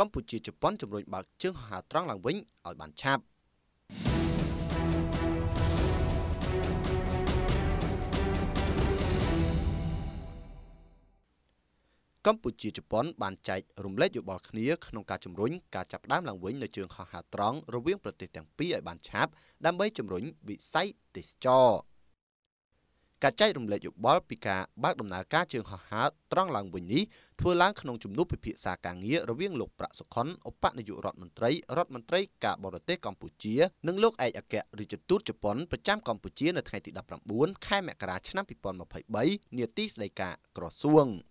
កម្ពុជាជប៉ុនជំរុញបើកជើងហោះហើរត្រង់ឡើងវិញឲ្យបានឆាប់កម្ពុជាជប៉ុនបានចែករំលែកយោបល់គ្នាក្នុងការជំរុញការចាប់ផ្ដើមឡើងវិញនៅជើងហោះហើរត្រង់រវាងប្រទេសទាំងពីរឲ្យបានឆាប់ដើម្បីជំរុញវិស័យទេសចរណ៍ការចែករំលែកយោបល់ពីការបើកដំណើរការជើងហោះហើរត្រង់ឡើងវិញនេះធ្វើឡើងក្នុងជំនួបពិភាក្សាការងាររវាងលោកប្រាក់សុខុនឧបនាយករដ្ឋមន្ត្រីរដ្ឋមន្ត្រីការបរទេសកម្ពុជានិងលោកឯកអគ្គរដ្ឋទូតជប៉ុនប្រចាំកម្ពុជានៅថ្ងៃទី19ខែមករាឆ្នាំ2023នាទីស្តីការក្រសួង។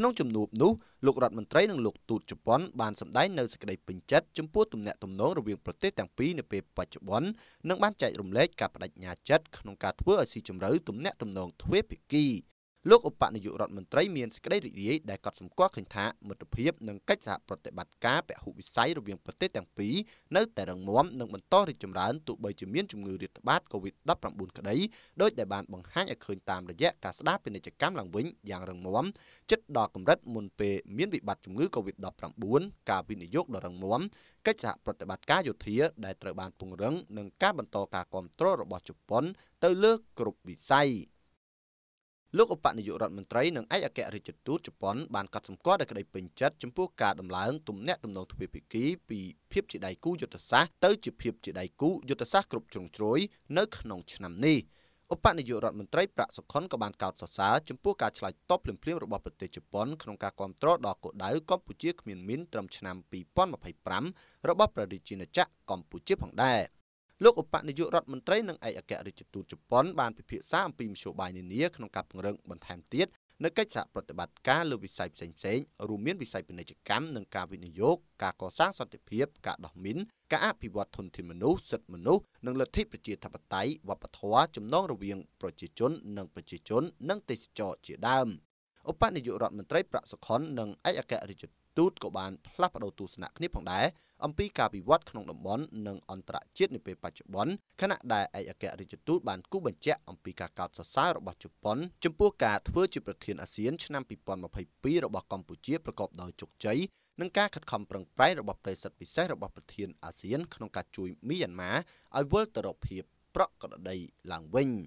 ក្នុងជំនួបនោះលោករដ្ឋមន្ត្រីនិងលោកទូតជប៉ុនបានសម្ដែងនៅសេចក្តីពេញចិត្តចំពោះទំនាក់ទំនងរវាងប្រទេសទាំងពីរនៅពេលបច្ចុប្បន្ននិងបានចែករំលែកការបដិញ្ញាចិត្តក្នុងការធ្វើឲ្យស៊ីជម្រៅទំនាក់ទំនងទ្វេភាគី។លោកឧបនាយករដ្ឋមន្ត្រីមានសេចក្តីរីករាយដែលកត់សម្គាល់ឃើញថាមិត្តភាពនិងកិច្ចសហប្រតិបត្តិការពហុវិស័យរវាងប្រទេសទាំងពីរនៅតែរឹងមាំនិងបន្តរីកចម្រើនទោះបីជាមានជំងឺរាតត្បាត COVID-19 ក្តីដោយដែលបានបង្ហាញឲ្យឃើញតាមរយៈការស្ដារពាណិជ្ជកម្មឡើងវិញយ៉ាងរឹងមាំជិតដល់កម្រិតមុនពេលមានវិបត្តិជំងឺ COVID-19 ការវិនិយោគដ៏រឹងមាំកិច្ចសហប្រតិបត្តិការយោធា ដែលត្រូវបានពង្រឹងនិងការបន្តការគ្រប់គ្រងរបស់ជប៉ុនទៅលើគ្រប់វិស័យ។លោកឧបនាយករដ្ឋមន្ត្រីនិងឯកអគ្គរដ្ឋទូតជប៉ុនបានកត់សម្គាល់ដោយក្តីពេញចិត្តចំពោះការដំឡើងទំនាក់ទំនងទ្វេភាគីពីភាពជាដៃគូយុទ្ធសាស្ត្រទៅជាភាពជាដៃគូយុទ្ធសាស្ត្រគ្រប់ជ្រុងជ្រោយនៅក្នុងឆ្នាំនេះឧបនាយករដ្ឋមន្ត្រីប្រាក់សុខុនក៏បានកោតសរសើរចំពោះការឆ្លើយតបភ្លាមៗរបស់ប្រទេសជប៉ុនក្នុងការគ្រប់គ្រងដល់គោលដៅកម្ពុជាគ្មានមីនត្រឹមឆ្នាំ2025របស់ព្រះរាជាណាចក្រកម្ពុជាផងដែរ។លោកឧបនាយករដ្ឋមន្ត្រីនិងឯកអគ្គរដ្ឋទូតជប៉ុនបានពិភាក្សាអំពីមធ្យោបាយនានាក្នុងការពង្រឹងបន្ថែមទៀតនៅកិច្ចសហប្រតិបត្តិការលើវិស័យផ្សេងៗរួមមានវិស័យពាណិជ្ជកម្មនិងការវិនិយោគការកសាងសន្តិភាពការដោះមីនការអភិវឌ្ឍធនធានមនុស្សសិទ្ធិមនុស្សនិងលទ្ធិប្រជាធិបតេយ្យវប្បធម៌ចំណងរវាងប្រជាជននិងប្រជាជននិងទេសចរជាដើម។ឧបនាយករដ្ឋមន្ត្រីប្រាក់សុខុននិងឯកអគ្គរដ្ឋទូតក៏បានផ្លាស់ប្តូរទស្សនៈគ្នាផងដែរអំពីការវិវត្តក្នុងតំបន់និងអន្តរជាតិនាពេលបច្ចុប្បន្នខណៈដែលឯកអគ្គរដ្ឋទូតបានគូបញ្ជាក់អំពីការកោតសរសើររបស់ជប៉ុនចំពោះការធ្វើជាប្រធានអាស៊ានឆ្នាំ2022របស់កម្ពុជាប្រកបដោយជោគជ័យនិងការខិតខំប្រឹងប្រែងរបស់ប្រិស័ទពិសេសរបស់ប្រធានអាស៊ានក្នុងការជួយមីយ៉ាន់ម៉ាឲ្យវិលទៅរកភាពប្រក្រតីឡើងវិញ។